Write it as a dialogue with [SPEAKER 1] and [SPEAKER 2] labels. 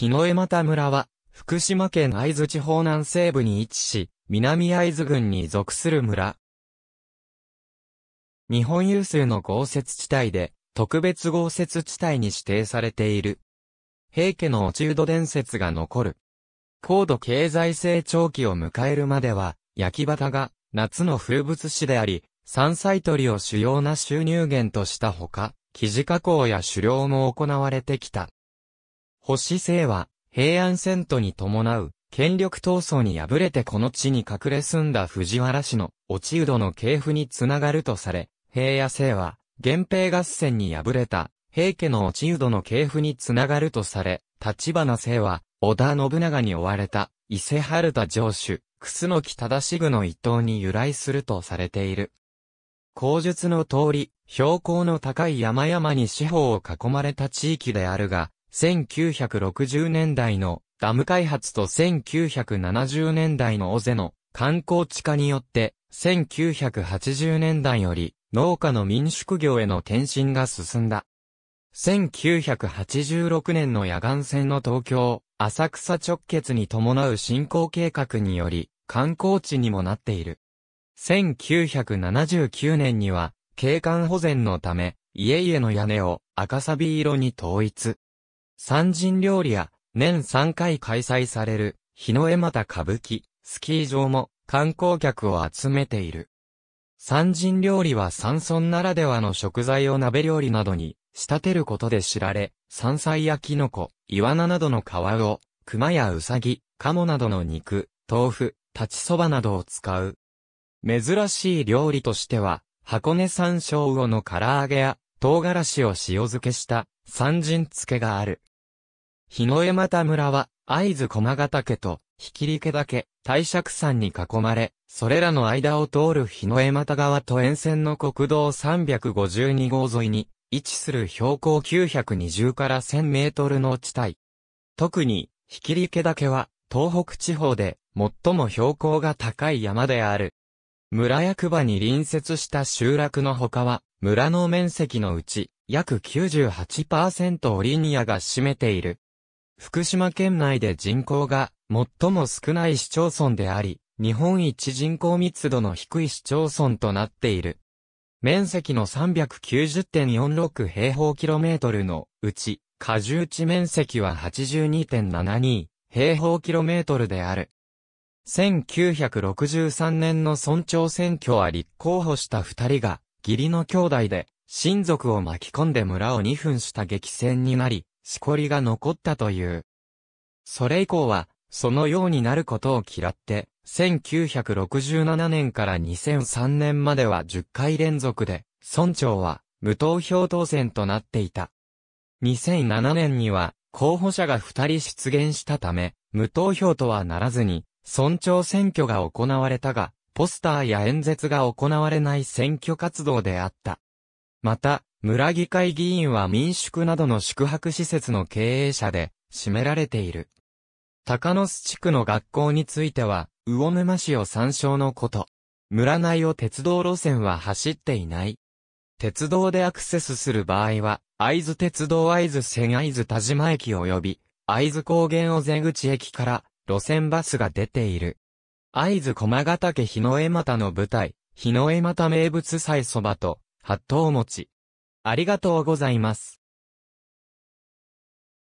[SPEAKER 1] 日の江又村は、福島県会津地方南西部に位置し、南会津郡に属する村。日本有数の豪雪地帯で、特別豪雪地帯に指定されている。平家の落人伝説が残る。高度経済成長期を迎えるまでは、焼き畑が夏の風物詩であり、山菜採りを主要な収入源としたほか、生地加工や狩猟も行われてきた。星星は、平安遷都に伴う、権力闘争に敗れてこの地に隠れ住んだ藤原氏の、落ち人の系譜につながるとされ、平野星は、源平合戦に敗れた、平家の落ち人の系譜につながるとされ、立花星は、織田信長に追われた、伊勢春田城主、楠木忠具の伊藤に由来するとされている。口述の通り、標高の高い山々に四方を囲まれた地域であるが、1960年代のダム開発と1970年代の尾瀬の観光地化によって、1980年代より農家の民宿業への転身が進んだ。1986年の野岸線の東京、浅草直結に伴う振興計画により、観光地にもなっている。1979年には、景観保全のため、家々の屋根を赤サビ色に統一。三人料理や、年3回開催される、日の江また歌舞伎、スキー場も観光客を集めている。三人料理は山村ならではの食材を鍋料理などに仕立てることで知られ、山菜やキノコ、イワナなどの皮を、熊やウサギ、カモなどの肉、豆腐、立ちそばなどを使う。珍しい料理としては、箱根山椒魚の唐揚げや、唐辛子を塩漬けした、三人漬けがある。日の江又村は、合津駒ヶ岳と、ひきり岳、大釈山に囲まれ、それらの間を通る日の江又川と沿線の国道352号沿いに、位置する標高920から1000メートルの地帯。特に、ひきり岳は、東北地方で、最も標高が高い山である。村役場に隣接した集落の他は、村の面積のうち、約98%をリニアが占めている。福島県内で人口が最も少ない市町村であり、日本一人口密度の低い市町村となっている。面積の390.46平方キロメートルのうち、過重地面積は82.72平方キロメートルである。1963年の村長選挙は立候補した二人が、義理の兄弟で、親族を巻き込んで村を2分した激戦になり、しこりが残ったという。それ以降は、そのようになることを嫌って、1967年から2003年までは10回連続で、村長は無投票当選となっていた。2007年には、候補者が2人出現したため、無投票とはならずに、村長選挙が行われたが、ポスターや演説が行われない選挙活動であった。また、村議会議員は民宿などの宿泊施設の経営者で、占められている。高野須地区の学校については、魚沼市を参照のこと。村内を鉄道路線は走っていない。鉄道でアクセスする場合は、会津鉄道会津線会津田島駅及び、会津高原尾前口駅から路線バスが出ている。会津駒ヶ岳日の江又の舞台、日の江又名物菜そばと、八頭餅、ありがとうございます。